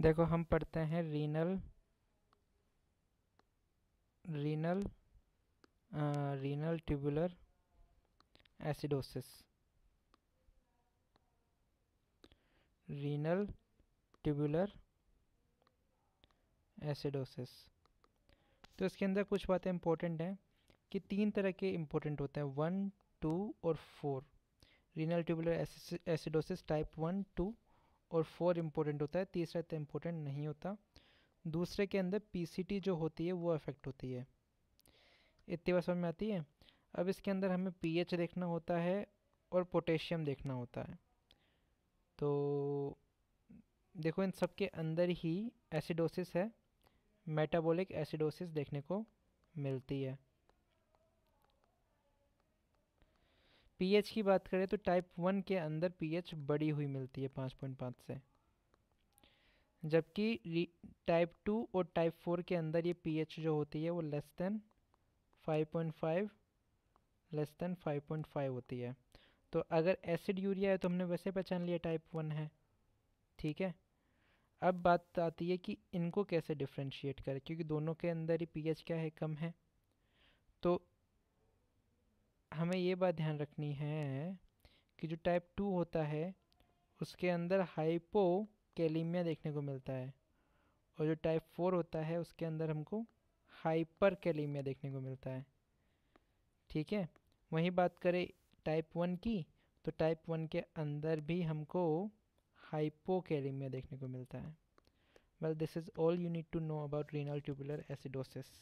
देखो हम पढ़ते हैं renal renal renal tubular acidosis renal tubular acidosis तो इसके अंदर कुछ बातें इंपॉर्टेंट हैं कि तीन तरह के इम्पोर्टेंट होते हैं वन टू और four renal tubular acidosis type one two और फोर इम्पोर्टेंट होता है तीसरा इतना तो इम्पोर्टेंट नहीं होता दूसरे के अंदर पी जो होती है वो अफेक्ट होती है इतनी बार समझ में आती है अब इसके अंदर हमें पी देखना होता है और पोटेशियम देखना होता है तो देखो इन सब के अंदर ही एसिडोसिस है मेटाबॉलिक एसिडोसिस देखने को मिलती है पीएच की बात करें तो टाइप वन के अंदर पीएच बड़ी हुई मिलती है पाँच पॉइंट पाँच से जबकि टाइप टू और टाइप फोर के अंदर ये पीएच जो होती है वो less than five point five less than five point five होती है तो अगर एसिड यूरिया है तो हमने वैसे पहचान लिया टाइप वन है ठीक है अब बात आती है कि इनको कैसे डिफ्रेंशिएट करें क्योंकि दोनों के अंदर ही पीएच क्या है कम है तो हमें ये बात ध्यान रखनी है कि जो टाइप टू होता है उसके अंदर हाइपो कैलीमिया देखने को मिलता है और जो टाइप फोर होता है उसके अंदर हमको हाइपर कैलीमिया देखने को मिलता है ठीक है वहीं बात करें टाइप वन की तो टाइप वन के अंदर भी हमको हाइपो कैलीमिया देखने को मिलता है well this is all you need to know about renal tubular acidosis